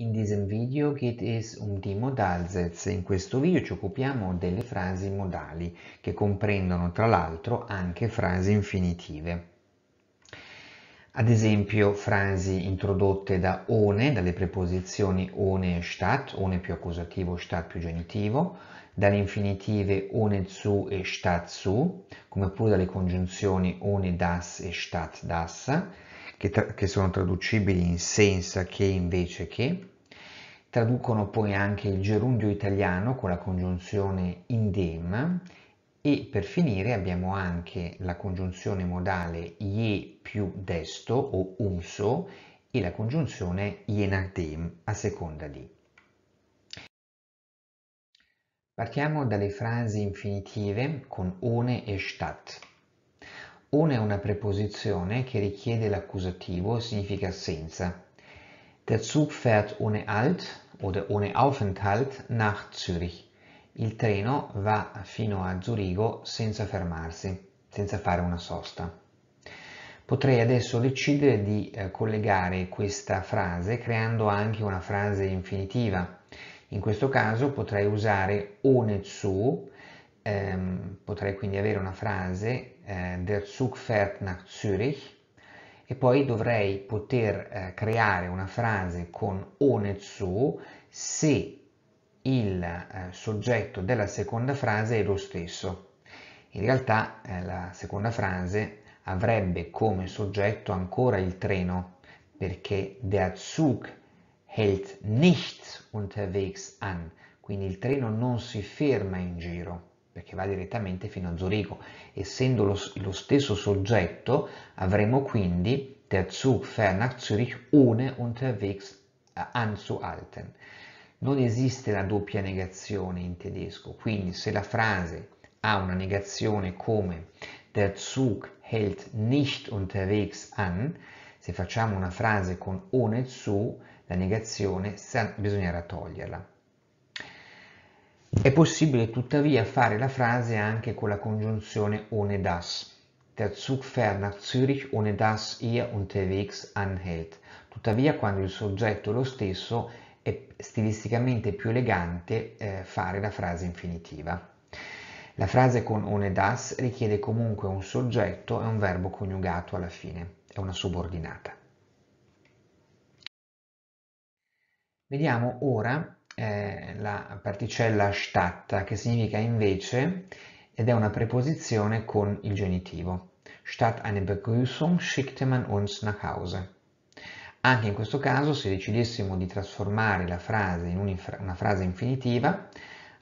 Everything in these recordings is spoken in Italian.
In diesem Video geht es um die Modalsätze. In questo video ci occupiamo delle frasi modali, che comprendono tra l'altro anche frasi infinitive. Ad esempio frasi introdotte da one, dalle preposizioni one e stat, one più accusativo, stat più genitivo, dalle infinitive one zu e stat zu, come pure dalle congiunzioni one das e stat das, che, tra- che sono traducibili in senza, che, invece che. Traducono poi anche il gerundio italiano con la congiunzione indem e per finire abbiamo anche la congiunzione modale ie più desto o umso e la congiunzione ienardem a seconda di. Partiamo dalle frasi infinitive con one e stat. Una è una preposizione che richiede l'accusativo e significa senza. Der Zug fährt ohne Alt oder ohne Aufenthalt nach Zürich. Il treno va fino a Zurigo senza fermarsi, senza fare una sosta. Potrei adesso decidere di eh, collegare questa frase creando anche una frase infinitiva. In questo caso potrei usare ohne zu ehm, potrei quindi avere una frase eh, der Zug fährt nach Zürich e poi dovrei poter eh, creare una frase con ohne zu se il eh, soggetto della seconda frase è lo stesso. In realtà eh, la seconda frase avrebbe come soggetto ancora il treno perché der Zug hält nicht unterwegs an, quindi il treno non si ferma in giro perché va direttamente fino a Zurigo. Essendo lo, lo stesso soggetto, avremo quindi der Zug fährt nach Zürich ohne unterwegs eh, anzuhalten. Non esiste la doppia negazione in tedesco, quindi se la frase ha una negazione come der Zug hält nicht unterwegs an, se facciamo una frase con ohne zu, la negazione bisognerà toglierla. È possibile tuttavia fare la frase anche con la congiunzione ohne das. Der Zug fährt nach Zürich ohne das ihr unterwegs anhält. Tuttavia quando il soggetto è lo stesso è stilisticamente più elegante eh, fare la frase infinitiva. La frase con ohne das richiede comunque un soggetto e un verbo coniugato alla fine, è una subordinata. Vediamo ora la particella stadt, che significa invece, ed è una preposizione con il genitivo. Statt eine Begrüßung schickte man uns nach Hause. Anche in questo caso, se decidessimo di trasformare la frase in una frase infinitiva,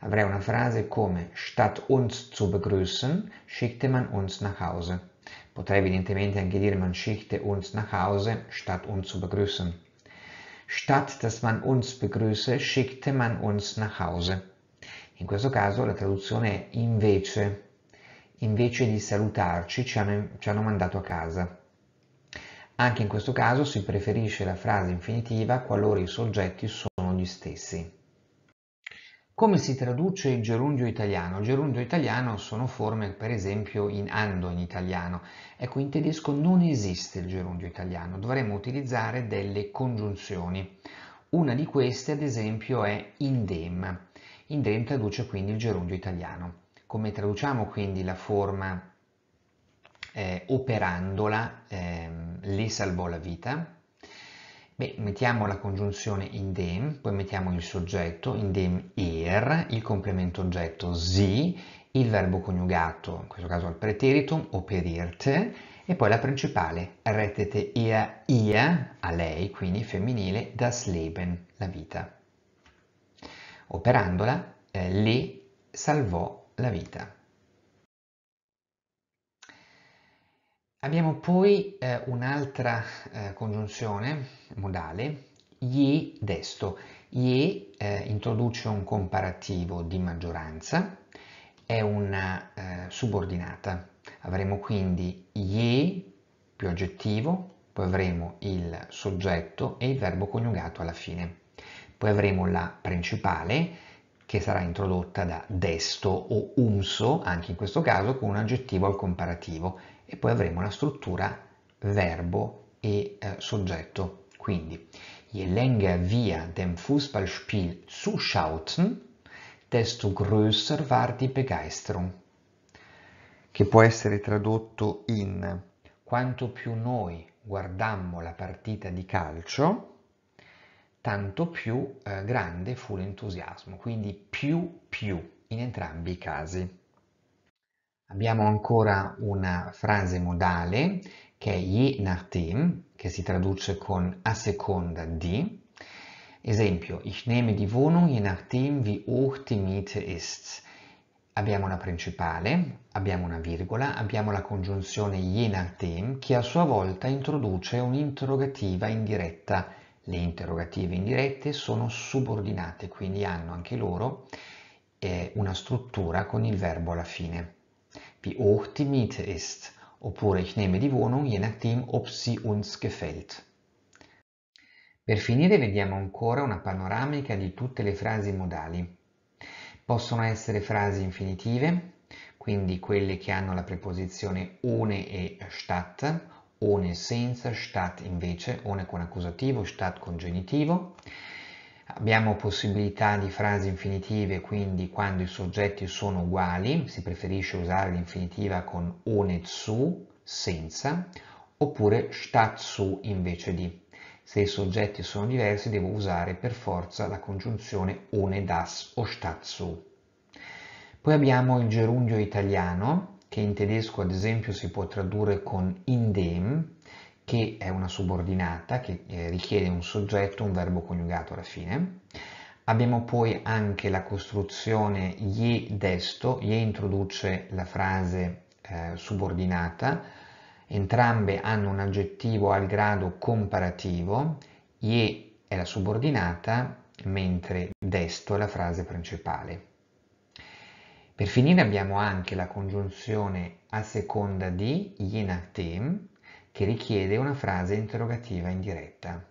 avrei una frase come Statt uns zu begrüßen, schickte man uns nach Hause. Potrei evidentemente anche dire man schickte uns nach Hause, statt uns zu begrüßen. Statt dass man uns begrüße, schickte man uns nach Hause. In questo caso la traduzione è invece. Invece di salutarci ci hanno, ci hanno mandato a casa. Anche in questo caso si preferisce la frase infinitiva qualora i soggetti sono gli stessi. Come si traduce il gerundio italiano? gerundio italiano sono forme per esempio in ando in italiano. Ecco, in tedesco non esiste il gerundio italiano, dovremmo utilizzare delle congiunzioni. Una di queste ad esempio è indem. Indem traduce quindi il gerundio italiano. Come traduciamo quindi la forma eh, operandola eh, le salvò la vita? Beh, mettiamo la congiunzione idem, poi mettiamo il soggetto, idem ir, er, il complemento oggetto si, il verbo coniugato, in questo caso al preteritum, operirte, e poi la principale, rettete ia ia, a lei, quindi femminile, das Leben, la vita. Operandola, eh, le salvò la vita. Abbiamo poi eh, un'altra eh, congiunzione modale, ye desto. Ye eh, introduce un comparativo di maggioranza, è una eh, subordinata. Avremo quindi ye più aggettivo, poi avremo il soggetto e il verbo coniugato alla fine. Poi avremo la principale che sarà introdotta da desto o umso, anche in questo caso con un aggettivo al comparativo e poi avremo la struttura verbo e eh, soggetto. Quindi, je länger wir dem Fußballspiel zuschauten, desto größer war die Begeisterung. Che può essere tradotto in quanto più noi guardammo la partita di calcio, tanto più eh, grande fu l'entusiasmo, quindi più più in entrambi i casi. Abbiamo ancora una frase modale che è je nachdem, che si traduce con a seconda di. Esempio, ich nehme die Wohnung je nachdem wie hoch die Miete ist. Abbiamo la principale, abbiamo una virgola, abbiamo la congiunzione je nachdem che a sua volta introduce un'interrogativa indiretta. Le interrogative indirette sono subordinate, quindi hanno anche loro eh, una struttura con il verbo alla fine wie hoch die Miete ist, oppure ich nehme die Wohnung je nachdem, ob sie uns gefällt. Per finire vediamo ancora una panoramica di tutte le frasi modali. Possono essere frasi infinitive, quindi quelle che hanno la preposizione ohne e statt, ohne senza, statt invece, ohne con accusativo, statt con genitivo, Abbiamo possibilità di frasi infinitive, quindi quando i soggetti sono uguali, si preferisce usare l'infinitiva con zu, senza, oppure zu invece di. Se i soggetti sono diversi devo usare per forza la congiunzione one das o zu. Poi abbiamo il gerundio italiano, che in tedesco ad esempio si può tradurre con indem, che è una subordinata che eh, richiede un soggetto, un verbo coniugato alla fine. Abbiamo poi anche la costruzione ye desto, ye introduce la frase eh, subordinata, entrambe hanno un aggettivo al grado comparativo, ye è la subordinata, mentre desto è la frase principale. Per finire abbiamo anche la congiunzione a seconda di, ye yin tem, che richiede una frase interrogativa indiretta.